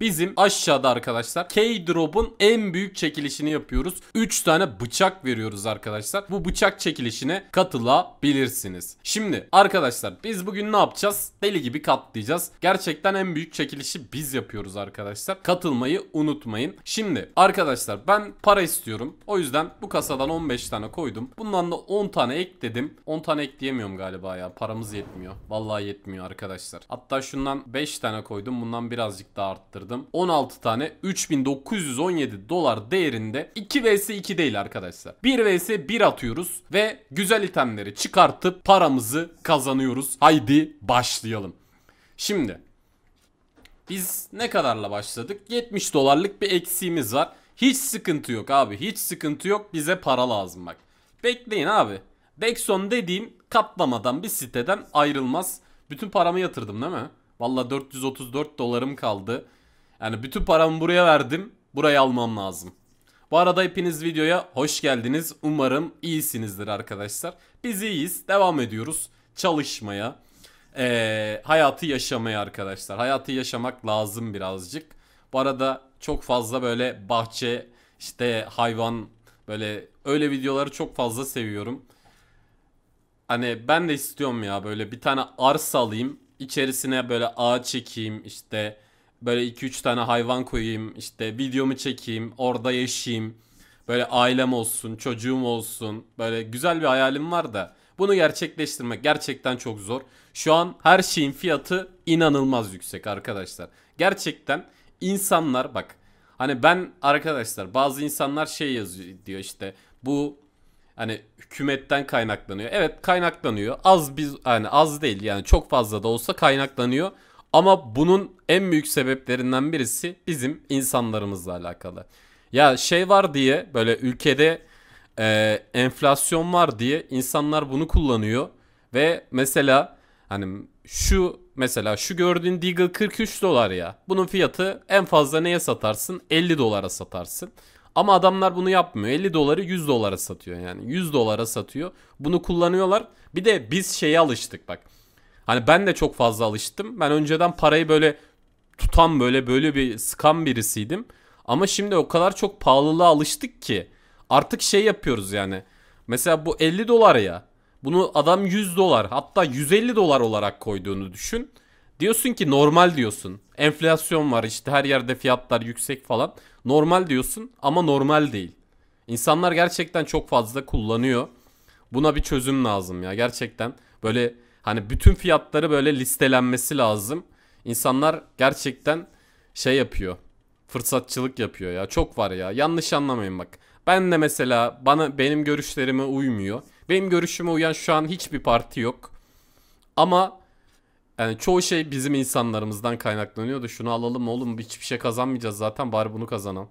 Bizim aşağıda arkadaşlar K-Drop'un en büyük çekilişini yapıyoruz. 3 tane bıçak veriyoruz arkadaşlar. Bu bıçak çekilişine katılabilirsiniz. Şimdi arkadaşlar biz bugün ne yapacağız? Deli gibi katlayacağız. Gerçekten en büyük çekilişi biz yapıyoruz arkadaşlar. Katılmayı unutmayın. Şimdi arkadaşlar ben para istiyorum. O yüzden bu kasadan 15 tane koydum. Bundan da 10 tane ekledim. 10 tane ekleyemiyorum galiba ya. Paramız yetmiyor. Vallahi yetmiyor arkadaşlar. Hatta şundan 5 tane koydum. Bundan birazcık daha arttırdım yatırdım. 16 tane 3917 dolar değerinde 2 vs 2 değil arkadaşlar. 1 vs 1 atıyoruz ve güzel itemleri çıkartıp paramızı kazanıyoruz. Haydi başlayalım. Şimdi biz ne kadarla başladık? 70 dolarlık bir eksiğimiz var. Hiç sıkıntı yok abi. Hiç sıkıntı yok. Bize para lazım bak. Bekleyin abi. Bexon dediğim katlamadan bir siteden ayrılmaz. Bütün paramı yatırdım değil mi? Valla 434 dolarım kaldı. Yani bütün paramı buraya verdim. Burayı almam lazım. Bu arada hepiniz videoya hoş geldiniz. Umarım iyisinizdir arkadaşlar. Biz iyiyiz. Devam ediyoruz çalışmaya. Ee, hayatı yaşamaya arkadaşlar. Hayatı yaşamak lazım birazcık. Bu arada çok fazla böyle bahçe, işte hayvan böyle öyle videoları çok fazla seviyorum. Hani ben de istiyorum ya böyle bir tane arsa alayım. İçerisine böyle ağaç çekeyim işte böyle 2-3 tane hayvan koyayım işte videomu çekeyim orada yaşayayım böyle ailem olsun çocuğum olsun böyle güzel bir hayalim var da bunu gerçekleştirmek gerçekten çok zor. Şu an her şeyin fiyatı inanılmaz yüksek arkadaşlar. Gerçekten insanlar bak hani ben arkadaşlar bazı insanlar şey yazıyor diyor işte bu hani hükümetten kaynaklanıyor. Evet kaynaklanıyor. Az biz hani az değil yani çok fazla da olsa kaynaklanıyor. Ama bunun en büyük sebeplerinden birisi bizim insanlarımızla alakalı. Ya şey var diye böyle ülkede e, enflasyon var diye insanlar bunu kullanıyor. Ve mesela hani şu mesela şu gördüğün Deagle 43 dolar ya. Bunun fiyatı en fazla neye satarsın? 50 dolara satarsın. Ama adamlar bunu yapmıyor. 50 doları 100 dolara satıyor yani. 100 dolara satıyor. Bunu kullanıyorlar. Bir de biz şeye alıştık bak. Hani ben de çok fazla alıştım. Ben önceden parayı böyle tutan böyle böyle bir sıkan birisiydim. Ama şimdi o kadar çok pahalılığa alıştık ki artık şey yapıyoruz yani. Mesela bu 50 dolar ya. Bunu adam 100 dolar hatta 150 dolar olarak koyduğunu düşün. Diyorsun ki normal diyorsun. Enflasyon var işte her yerde fiyatlar yüksek falan. Normal diyorsun ama normal değil. İnsanlar gerçekten çok fazla kullanıyor. Buna bir çözüm lazım ya gerçekten. Böyle Hani bütün fiyatları böyle listelenmesi lazım. İnsanlar gerçekten şey yapıyor. Fırsatçılık yapıyor ya. Çok var ya. Yanlış anlamayın bak. Ben de mesela bana benim görüşlerime uymuyor. Benim görüşüme uyan şu an hiçbir parti yok. Ama yani çoğu şey bizim insanlarımızdan kaynaklanıyordu. şunu alalım oğlum hiçbir şey kazanmayacağız zaten bari bunu kazanalım.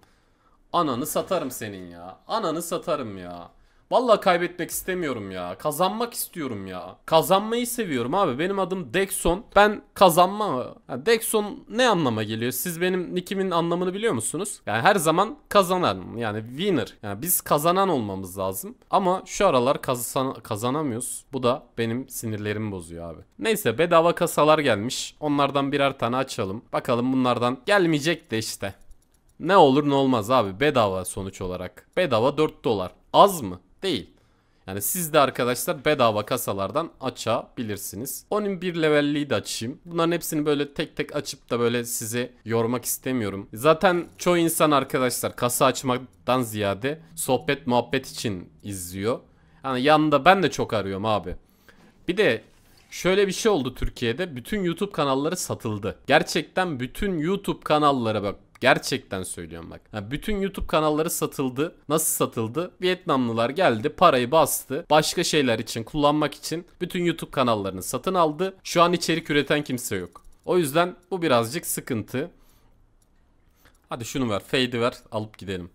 Ananı satarım senin ya. Ananı satarım ya. Valla kaybetmek istemiyorum ya. Kazanmak istiyorum ya. Kazanmayı seviyorum abi. Benim adım Dexon. Ben kazanma... Yani Dexon ne anlama geliyor? Siz benim nickimin anlamını biliyor musunuz? Yani her zaman kazanan. Yani winner. Yani biz kazanan olmamız lazım. Ama şu aralar kazan kazanamıyoruz. Bu da benim sinirlerimi bozuyor abi. Neyse bedava kasalar gelmiş. Onlardan birer tane açalım. Bakalım bunlardan gelmeyecek de işte. Ne olur ne olmaz abi bedava sonuç olarak. Bedava 4 dolar. Az mı? değil. Yani siz de arkadaşlar bedava kasalardan açabilirsiniz. Onun bir levelliği de açayım. Bunların hepsini böyle tek tek açıp da böyle sizi yormak istemiyorum. Zaten çoğu insan arkadaşlar kasa açmaktan ziyade sohbet muhabbet için izliyor. Yani yanında ben de çok arıyorum abi. Bir de şöyle bir şey oldu Türkiye'de. Bütün YouTube kanalları satıldı. Gerçekten bütün YouTube kanalları bak Gerçekten söylüyorum bak. Yani bütün YouTube kanalları satıldı. Nasıl satıldı? Vietnamlılar geldi, parayı bastı. Başka şeyler için kullanmak için bütün YouTube kanallarını satın aldı. Şu an içerik üreten kimse yok. O yüzden bu birazcık sıkıntı. Hadi şunu ver, fade'i ver, alıp gidelim.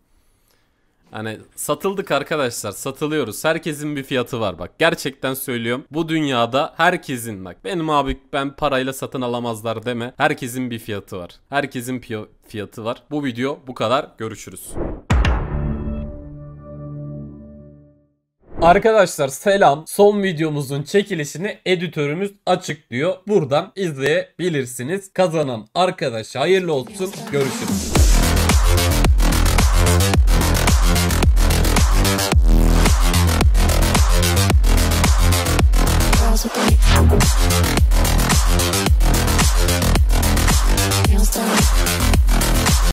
Hani satıldık arkadaşlar satılıyoruz. Herkesin bir fiyatı var bak. Gerçekten söylüyorum. Bu dünyada herkesin bak. Benim abi ben parayla satın alamazlar deme. Herkesin bir fiyatı var. Herkesin fiyatı var. Bu video bu kadar. Görüşürüz. Arkadaşlar selam. Son videomuzun çekilişini editörümüz açıklıyor. Buradan izleyebilirsiniz. Kazanan arkadaş hayırlı olsun. Görüşürüz.